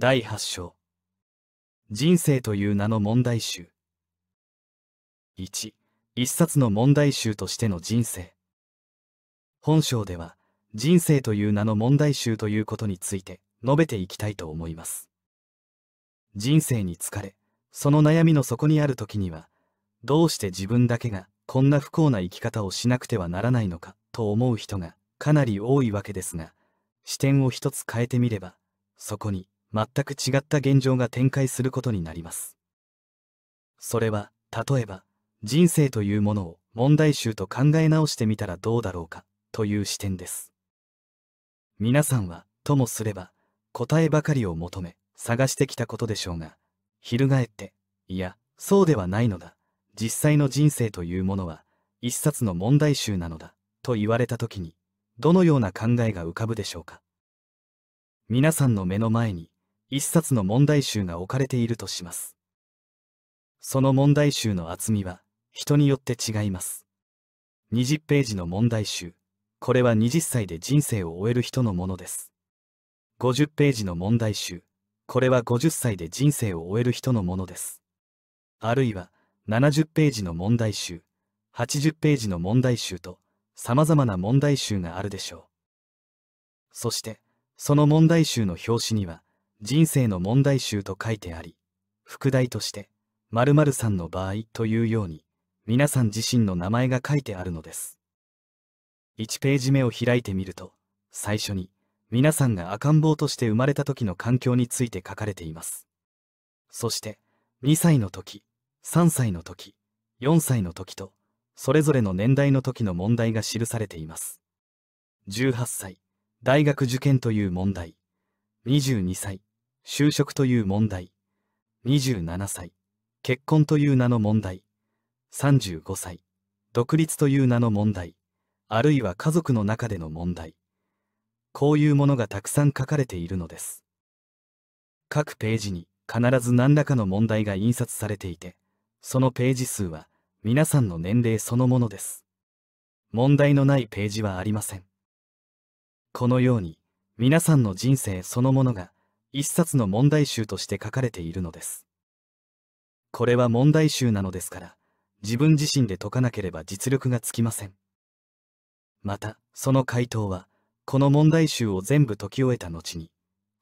第8章人生という名の問題集1一冊の問題集としての人生本章では人生という名の問題集ということについて述べていきたいと思います人生に疲れその悩みの底にある時にはどうして自分だけがこんな不幸な生き方をしなくてはならないのかと思う人がかなり多いわけですが視点を一つ変えてみればそこに全く違った現状が展開することになります。それは、例えば、人生というものを問題集と考え直してみたらどうだろうか、という視点です。皆さんは、ともすれば、答えばかりを求め、探してきたことでしょうが、翻って、いや、そうではないのだ。実際の人生というものは、一冊の問題集なのだ、と言われた時に、どのような考えが浮かぶでしょうか。皆さんの目の前に一冊の問題集が置かれているとします。その問題集の厚みは人によって違います。20ページの問題集。これは20歳で人生を終える人のものです。50ページの問題集。これは50歳で人生を終える人のものです。あるいは70ページの問題集、80ページの問題集と様々な問題集があるでしょう。そして、その問題集の表紙には、人生の問題集と書いてあり、副題として、〇〇さんの場合というように、皆さん自身の名前が書いてあるのです。1ページ目を開いてみると、最初に、皆さんが赤ん坊として生まれた時の環境について書かれています。そして、2歳の時、3歳の時、4歳の時と、それぞれの年代の時の問題が記されています。18歳、大学受験という問題。22歳、就職という問題27歳結婚という名の問題35歳独立という名の問題あるいは家族の中での問題こういうものがたくさん書かれているのです各ページに必ず何らかの問題が印刷されていてそのページ数は皆さんの年齢そのものです問題のないページはありませんこのように皆さんの人生そのものが一冊の問題集として書かれているのですこれは問題集なのですから自分自身で解かなければ実力がつきませんまたその回答はこの問題集を全部解き終えた後に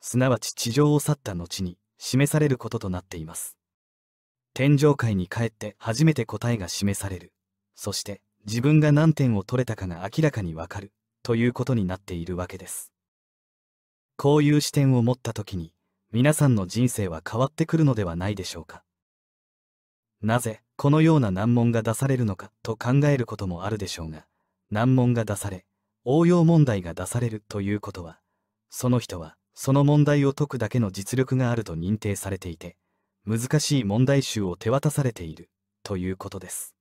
すなわち地上を去った後に示されることとなっています天上界に帰って初めて答えが示されるそして自分が何点を取れたかが明らかにわかるということになっているわけですこういう視点を持った時に皆さんの人生は変わってくるのではないでしょうかなぜこのような難問が出されるのかと考えることもあるでしょうが難問が出され応用問題が出されるということはその人はその問題を解くだけの実力があると認定されていて難しい問題集を手渡されているということです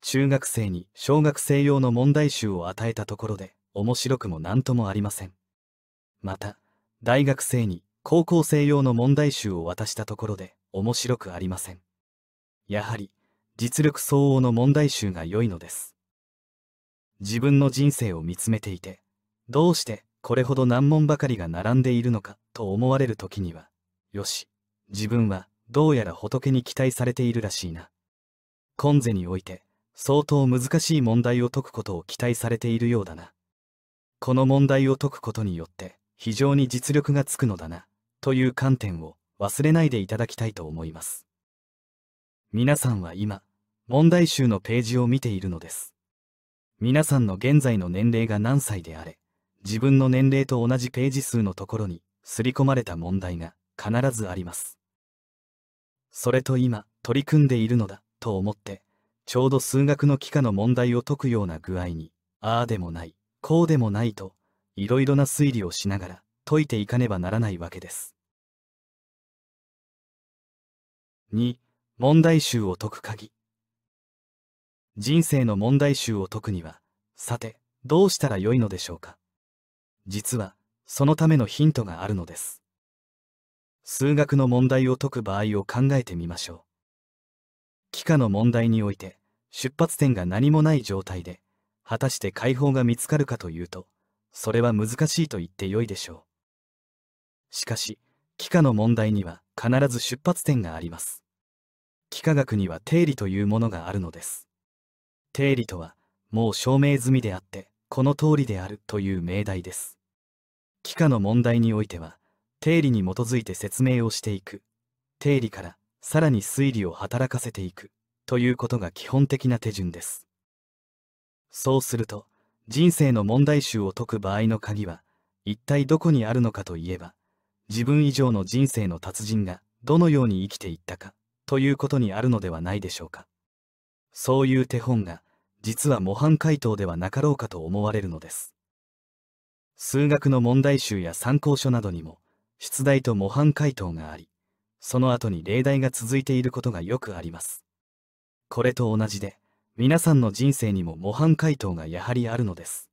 中学生に小学生用の問題集を与えたところで面白くも何ともありませんまた大学生に高校生用の問題集を渡したところで面白くありませんやはり実力相応の問題集が良いのです自分の人生を見つめていてどうしてこれほど難問ばかりが並んでいるのかと思われる時にはよし自分はどうやら仏に期待されているらしいな今世において相当難しい問題を解くことを期待されているようだなこの問題を解くことによって非常に実力がつくのだな、という観点を忘れないでいただきたいと思います。皆さんは今、問題集のページを見ているのです。皆さんの現在の年齢が何歳であれ、自分の年齢と同じページ数のところに、刷り込まれた問題が必ずあります。それと今、取り組んでいるのだ、と思って、ちょうど数学の幾何の問題を解くような具合に、ああでもない、こうでもないといろいろな推理をしながら解いていかねばならないわけです。2. 問題集を解く鍵人生の問題集を解くには、さて、どうしたらよいのでしょうか。実は、そのためのヒントがあるのです。数学の問題を解く場合を考えてみましょう。幾何の問題において、出発点が何もない状態で、果たして解放が見つかるかというと、それは難しいと言ってよいでしょう。しかし、幾何の問題には必ず出発点があります。幾何学には定理というものがあるのです。定理とは、もう証明済みであって、この通りであるという命題です。幾何の問題においては、定理に基づいて説明をしていく、定理からさらに推理を働かせていく、ということが基本的な手順です。そうすると、人生の問題集を解く場合の鍵は、一体どこにあるのかといえば、自分以上の人生の達人がどのように生きていったか、ということにあるのではないでしょうか。そういう手本が、実は模範解答ではなかろうかと思われるのです。数学の問題集や参考書などにも、出題と模範解答があり、その後に例題が続いていることがよくあります。これと同じで、皆さんの人生にも模範解答がやはりあるのです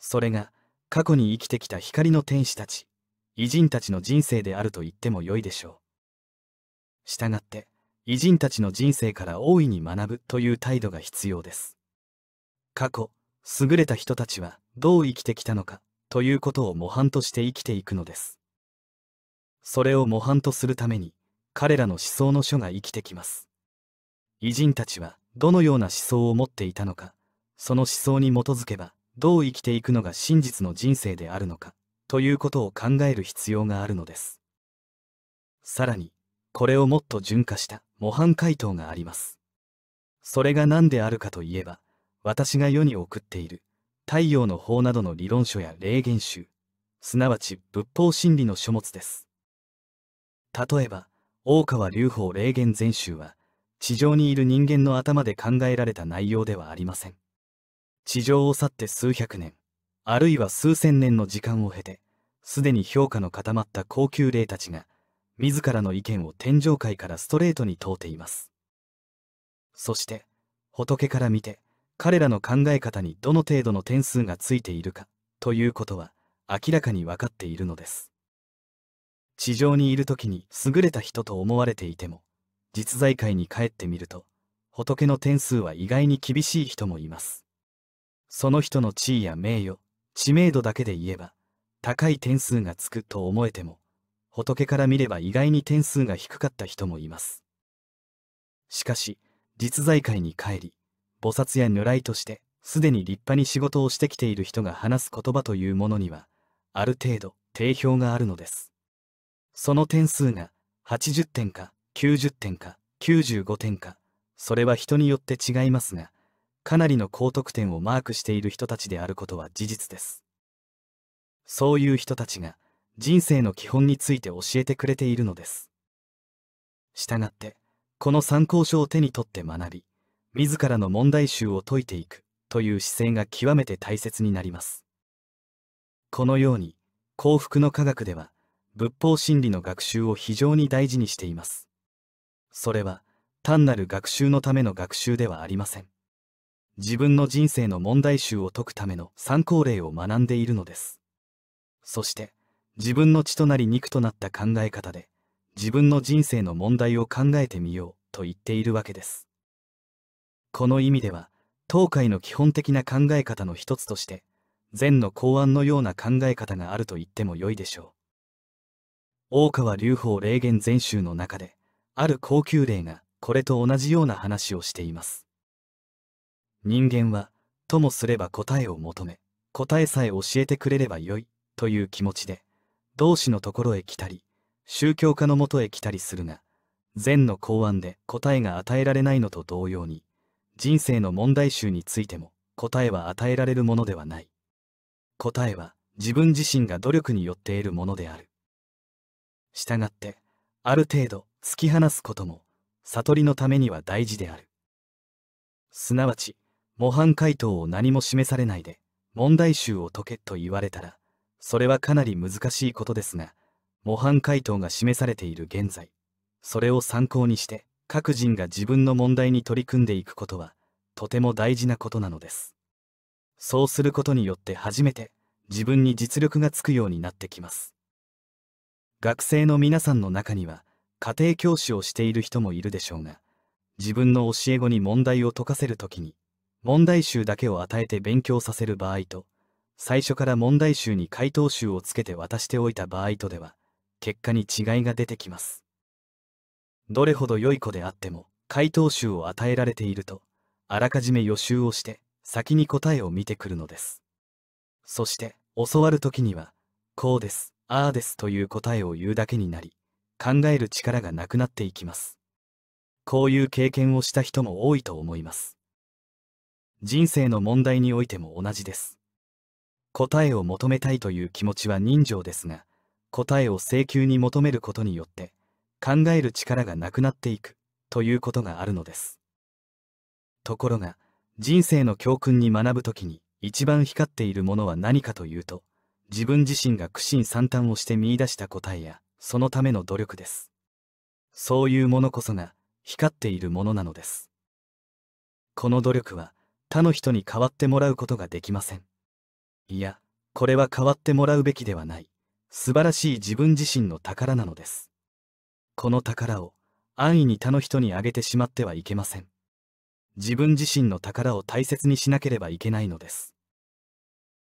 それが過去に生きてきた光の天使たち偉人たちの人生であると言ってもよいでしょうしたがって偉人たちの人生から大いに学ぶという態度が必要です過去優れた人たちはどう生きてきたのかということを模範として生きていくのですそれを模範とするために彼らの思想の書が生きてきます偉人たちはどのような思想を持っていたのかその思想に基づけばどう生きていくのが真実の人生であるのかということを考える必要があるのですさらにこれをもっと純化した模範解答がありますそれが何であるかといえば私が世に送っている太陽の法などの理論書や霊言集すなわち仏法真理の書物です例えば大川隆法霊言全集は地上にいる人間の頭で考えられた内容ではありません。地上を去って数百年、あるいは数千年の時間を経て、すでに評価の固まった高級霊たちが、自らの意見を天上界からストレートに問うています。そして、仏から見て、彼らの考え方にどの程度の点数がついているか、ということは、明らかに分かっているのです。地上にいる時に優れた人と思われていても、実在界に帰ってみると仏の点数は意外に厳しい人もいますその人の地位や名誉知名度だけで言えば高い点数がつくと思えても仏から見れば意外に点数が低かった人もいますしかし実在界に帰り菩薩や如来としてすでに立派に仕事をしてきている人が話す言葉というものにはある程度定評があるのですその点数が80点か90点か95点かそれは人によって違いますがかなりの高得点をマークしている人たちであることは事実ですそういう人たちが人生の基本について教えてくれているのです従ってこの参考書を手に取って学び自らの問題集を解いていくという姿勢が極めて大切になりますこのように幸福の科学では仏法真理の学習を非常に大事にしていますそれは単なる学習のための学習ではありません自分の人生の問題集を解くための参考例を学んでいるのですそして自分の血となり肉となった考え方で自分の人生の問題を考えてみようと言っているわけですこの意味では東海の基本的な考え方の一つとして禅の考案のような考え方があると言ってもよいでしょう大川隆法霊言全集の中である高級霊がこれと同じような話をしています人間はともすれば答えを求め答えさえ教えてくれればよいという気持ちで同志のところへ来たり宗教家のもとへ来たりするが善の考案で答えが与えられないのと同様に人生の問題集についても答えは与えられるものではない答えは自分自身が努力によって得るものである。したがってある程度突き放すことも悟りのためには大事であるすなわち模範解答を何も示されないで問題集を解けと言われたらそれはかなり難しいことですが模範解答が示されている現在それを参考にして各人が自分の問題に取り組んでいくことはとても大事なことなのですそうすることによって初めて自分に実力がつくようになってきます学生の皆さんの中には家庭教師をしている人もいるでしょうが、自分の教え子に問題を解かせるときに、問題集だけを与えて勉強させる場合と、最初から問題集に回答集をつけて渡しておいた場合とでは、結果に違いが出てきます。どれほど良い子であっても、回答集を与えられていると、あらかじめ予習をして、先に答えを見てくるのです。そして、教わる時には、こうです、ああですという答えを言うだけになり、考える力がなくなっていきますこういう経験をした人も多いと思います人生の問題においても同じです答えを求めたいという気持ちは人情ですが答えを請求に求めることによって考える力がなくなっていくということがあるのですところが人生の教訓に学ぶ時に一番光っているものは何かというと自分自身が苦心惨憺をして見いだした答えやそのための努力です。そういうものこそが光っているものなのです。この努力は他の人に代わってもらうことができません。いや、これは代わってもらうべきではない。素晴らしい自分自身の宝なのです。この宝を安易に他の人にあげてしまってはいけません。自分自身の宝を大切にしなければいけないのです。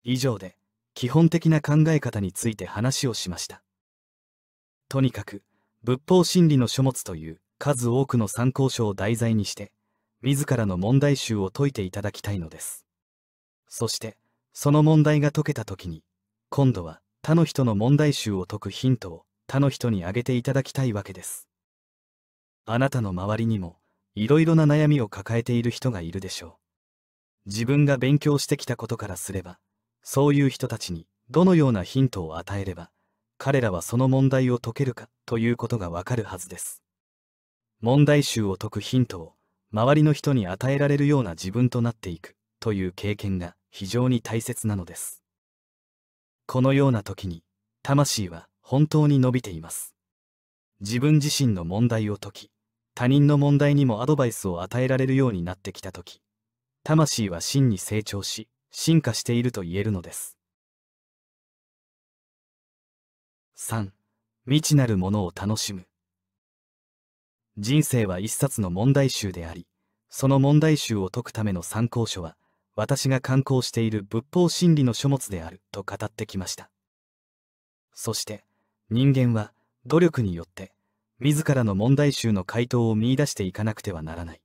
以上で基本的な考え方について話をしました。とにかく仏法真理の書物という数多くの参考書を題材にして自らの問題集を解いていただきたいのですそしてその問題が解けた時に今度は他の人の問題集を解くヒントを他の人にあげていただきたいわけですあなたの周りにもいろいろな悩みを抱えている人がいるでしょう自分が勉強してきたことからすればそういう人たちにどのようなヒントを与えれば彼らはその問題を解けるかということがわかるはずです。問題集を解くヒントを周りの人に与えられるような自分となっていくという経験が非常に大切なのです。このような時に魂は本当に伸びています。自分自身の問題を解き、他人の問題にもアドバイスを与えられるようになってきた時、魂は真に成長し、進化していると言えるのです。3未知なるものを楽しむ人生は一冊の問題集でありその問題集を解くための参考書は私が刊行している仏法真理の書物であると語ってきましたそして人間は努力によって自らの問題集の回答を見出していかなくてはならない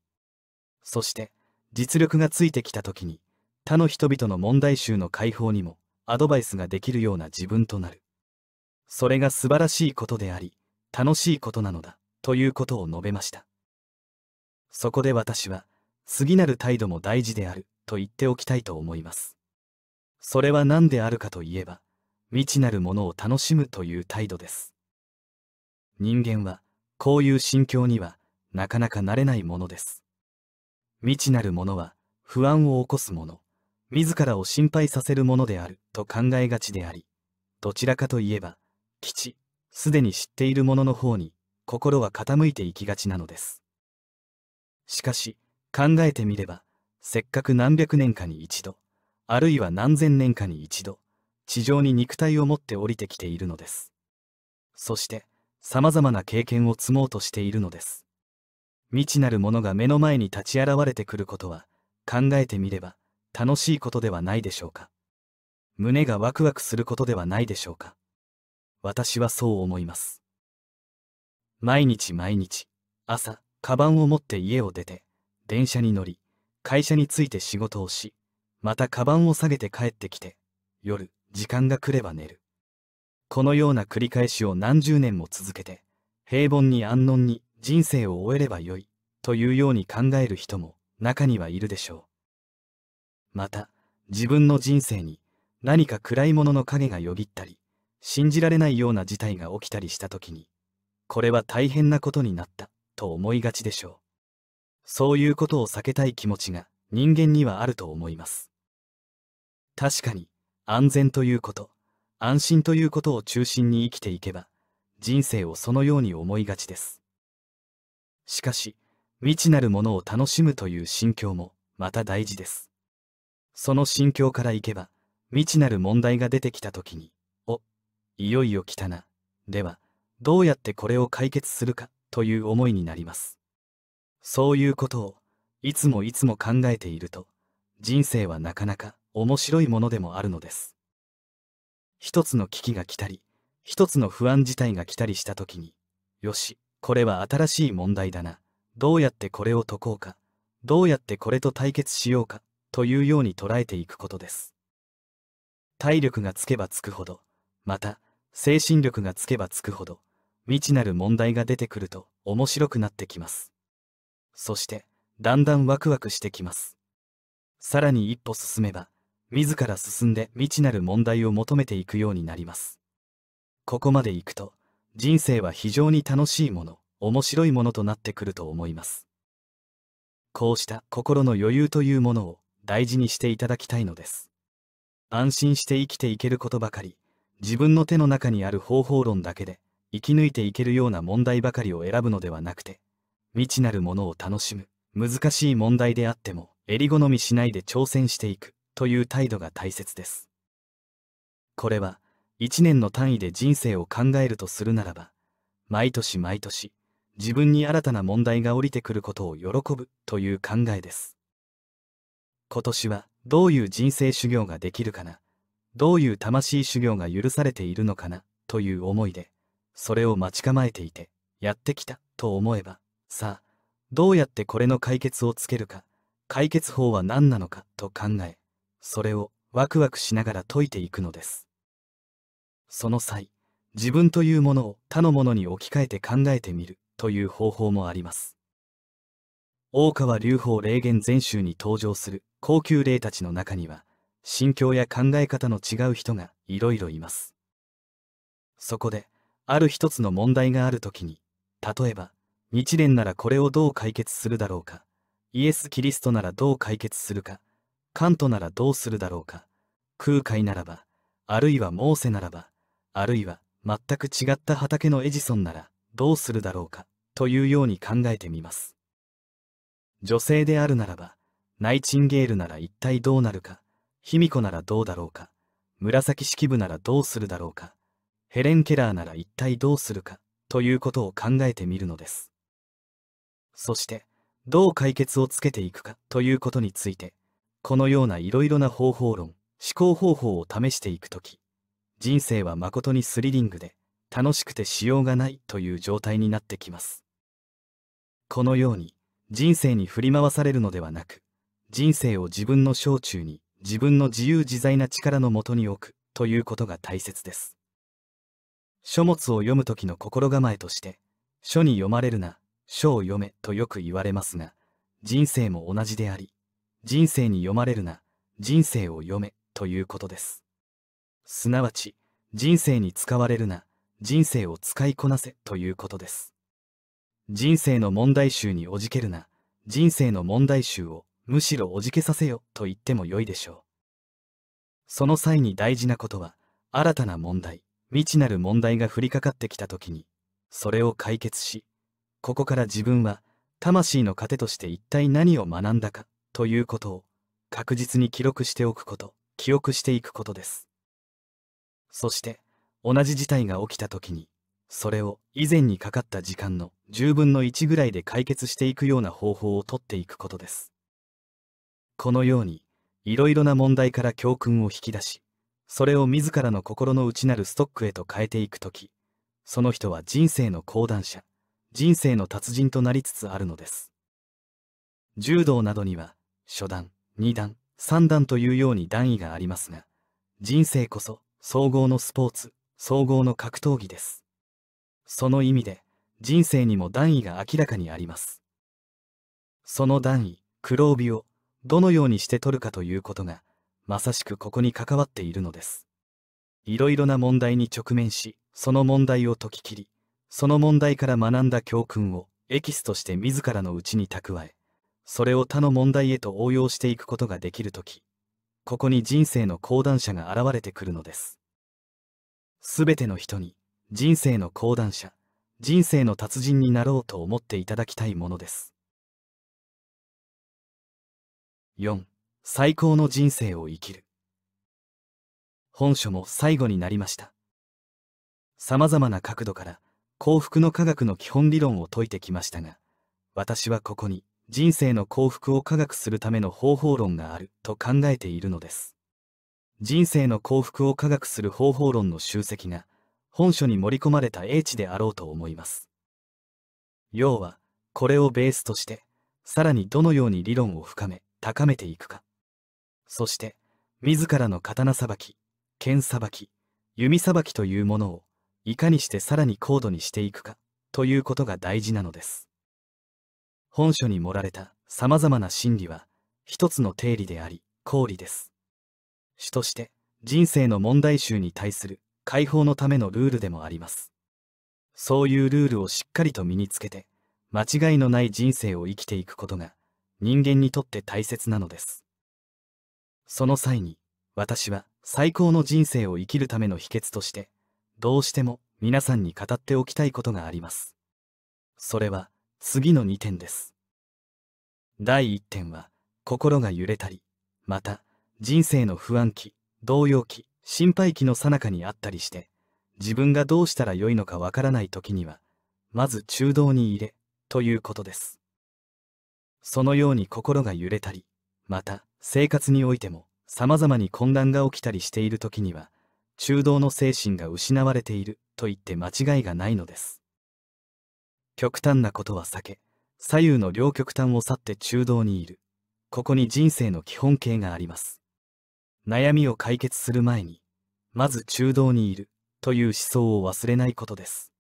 そして実力がついてきた時に他の人々の問題集の解放にもアドバイスができるような自分となるそれが素晴らしいことであり、楽しいことなのだ、ということを述べました。そこで私は、次なる態度も大事である、と言っておきたいと思います。それは何であるかといえば、未知なるものを楽しむという態度です。人間は、こういう心境には、なかなかなれないものです。未知なるものは、不安を起こすもの、自らを心配させるものである、と考えがちであり、どちらかといえば、吉、すでに知っているものの方に、心は傾いていきがちなのです。しかし、考えてみれば、せっかく何百年かに一度、あるいは何千年かに一度、地上に肉体を持って降りてきているのです。そして、様々な経験を積もうとしているのです。未知なるものが目の前に立ち現れてくることは、考えてみれば、楽しいことではないでしょうか。胸がワクワクすることではないでしょうか。私はそう思います。毎日毎日、朝、カバンを持って家を出て、電車に乗り、会社に着いて仕事をし、またカバンを下げて帰ってきて、夜、時間が来れば寝る。このような繰り返しを何十年も続けて、平凡に安穏に人生を終えればよい、というように考える人も中にはいるでしょう。また、自分の人生に何か暗いものの影がよぎったり、信じられないような事態が起きたりした時に、これは大変なことになった、と思いがちでしょう。そういうことを避けたい気持ちが人間にはあると思います。確かに、安全ということ、安心ということを中心に生きていけば、人生をそのように思いがちです。しかし、未知なるものを楽しむという心境も、また大事です。その心境からいけば、未知なる問題が出てきた時に、いよいよ来たな。では、どうやってこれを解決するかという思いになります。そういうことを、いつもいつも考えていると、人生はなかなか面白いものでもあるのです。一つの危機が来たり、一つの不安自体が来たりした時に、よし、これは新しい問題だな。どうやってこれを解こうか、どうやってこれと対決しようか、というように捉えていくことです。体力がつけばつくほど、また、精神力がつけばつくほど、未知なる問題が出てくると面白くなってきます。そして、だんだんワクワクしてきます。さらに一歩進めば、自ら進んで未知なる問題を求めていくようになります。ここまで行くと、人生は非常に楽しいもの、面白いものとなってくると思います。こうした心の余裕というものを大事にしていただきたいのです。安心して生きていけることばかり自分の手の中にある方法論だけで生き抜いていけるような問題ばかりを選ぶのではなくて未知なるものを楽しむ難しい問題であっても襟好みしないで挑戦していくという態度が大切ですこれは1年の単位で人生を考えるとするならば毎年毎年自分に新たな問題が降りてくることを喜ぶという考えです今年はどういう人生修行ができるかなどういう魂修行が許されているのかなという思いでそれを待ち構えていてやってきたと思えばさあどうやってこれの解決をつけるか解決法は何なのかと考えそれをワクワクしながら解いていくのですその際自分というものを他のものに置き換えて考えてみるという方法もあります大川隆法霊言全集に登場する高級霊たちの中には心境や考え方の違う人がいろいろいます。そこで、ある一つの問題がある時に、例えば、日蓮ならこれをどう解決するだろうか、イエス・キリストならどう解決するか、カントならどうするだろうか、空海ならば、あるいはモーセならば、あるいは全く違った畑のエジソンならどうするだろうか、というように考えてみます。女性であるならば、ナイチンゲールなら一体どうなるか、卑弥呼ならどうだろうか紫式部ならどうするだろうかヘレン・ケラーなら一体どうするかということを考えてみるのですそしてどう解決をつけていくかということについてこのようないろいろな方法論思考方法を試していく時人生は誠にスリリングで楽しくてしようがないという状態になってきますこのように人生に振り回されるのではなく人生を自分の小中に自分の自由自在な力のもとに置くということが大切です。書物を読む時の心構えとして、書に読まれるな、書を読めとよく言われますが、人生も同じであり、人生に読まれるな、人生を読めということです。すなわち、人生に使われるな、人生を使いこなせということです。人生の問題集におじけるな、人生の問題集をむしろおじけさせよと言ってもよいでしょう。その際に大事なことは、新たな問題、未知なる問題が降りかかってきた時に、それを解決し、ここから自分は、魂の糧として一体何を学んだか、ということを、確実に記録しておくこと、記憶していくことです。そして、同じ事態が起きた時に、それを以前にかかった時間の10分の1ぐらいで解決していくような方法をとっていくことです。このようにいろいろな問題から教訓を引き出しそれを自らの心の内なるストックへと変えていく時その人は人生の講談者人生の達人となりつつあるのです柔道などには初段2段3段というように段位がありますが人生こそ総合のスポーツ総合の格闘技ですその意味で人生にも段位が明らかにありますその段位黒帯をどのようにして取るかということが、まさしくここに関わっているのです。いろいろな問題に直面し、その問題を解き切り、その問題から学んだ教訓をエキスとして自らのうちに蓄え、それを他の問題へと応用していくことができるとき、ここに人生の講談者が現れてくるのです。すべての人に、人生の講談者、人生の達人になろうと思っていただきたいものです。4最高の人生を生きる本書も最後になりましたさまざまな角度から幸福の科学の基本理論を説いてきましたが私はここに人生の幸福を科学するための方法論があると考えているのです人生の幸福を科学する方法論の集積が本書に盛り込まれた英知であろうと思います要はこれをベースとしてさらにどのように理論を深め高めていくかそして自らの刀さばき剣さばき弓さばきというものをいかにしてさらに高度にしていくかということが大事なのです本書に盛られたさまざまな真理は一つの定理であり公理です主として人生の問題集に対する解放のためのルールでもありますそういうルールをしっかりと身につけて間違いのない人生を生きていくことが人間にとって大切なのです。その際に、私は最高の人生を生きるための秘訣として、どうしても皆さんに語っておきたいことがあります。それは、次の2点です。第1点は、心が揺れたり、また、人生の不安期、動揺期、心配期の最中にあったりして、自分がどうしたらよいのかわからない時には、まず中道に入れ、ということです。そのように心が揺れたりまた生活においても様々に混乱が起きたりしている時には中道の精神が失われていると言って間違いがないのです極端なことは避け左右の両極端を去って中道にいるここに人生の基本形があります悩みを解決する前にまず中道にいるという思想を忘れないことです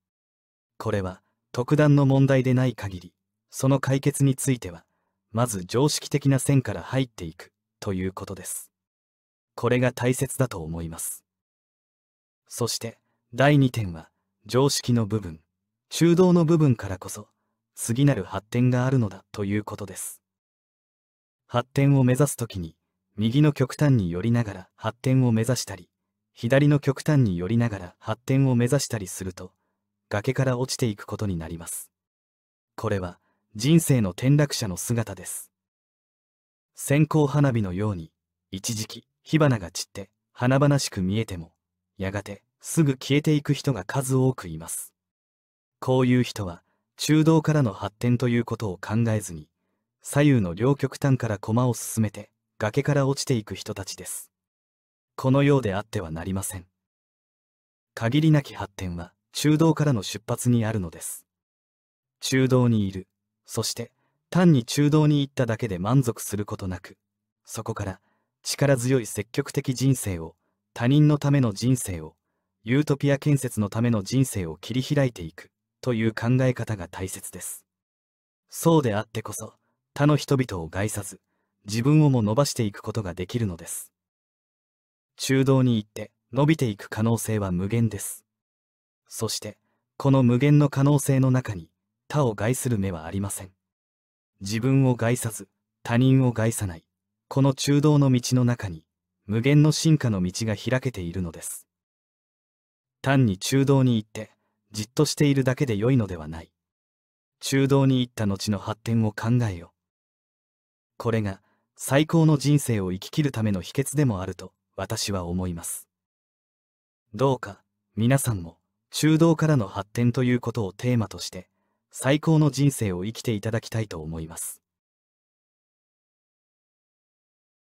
これは特段の問題でない限りその解決についてはまず常識的な線から入っていくということです。これが大切だと思います。そして第2点は常識の部分、中道の部分からこそ次なる発展があるのだということです。発展を目指す時に右の極端に寄りながら発展を目指したり左の極端に寄りながら発展を目指したりすると崖から落ちていくことになります。これは人生の転落者の姿です線香花火のように一時期火花が散って華々しく見えてもやがてすぐ消えていく人が数多くいますこういう人は中道からの発展ということを考えずに左右の両極端から駒を進めて崖から落ちていく人たちですこのようであってはなりません限りなき発展は中道からの出発にあるのです中道にいるそして単に中道に行っただけで満足することなくそこから力強い積極的人生を他人のための人生をユートピア建設のための人生を切り開いていくという考え方が大切ですそうであってこそ他の人々を害さず自分をも伸ばしていくことができるのです中道に行って伸びていく可能性は無限ですそしてこの無限の可能性の中に他を害する目はありません。自分を害さず、他人を害さない、この中道の道の中に、無限の進化の道が開けているのです。単に中道に行って、じっとしているだけで良いのではない。中道に行った後の発展を考えよ。これが、最高の人生を生ききるための秘訣でもあると、私は思います。どうか、皆さんも、中道からの発展ということをテーマとして、最高の人生を生きていただきたいと思います。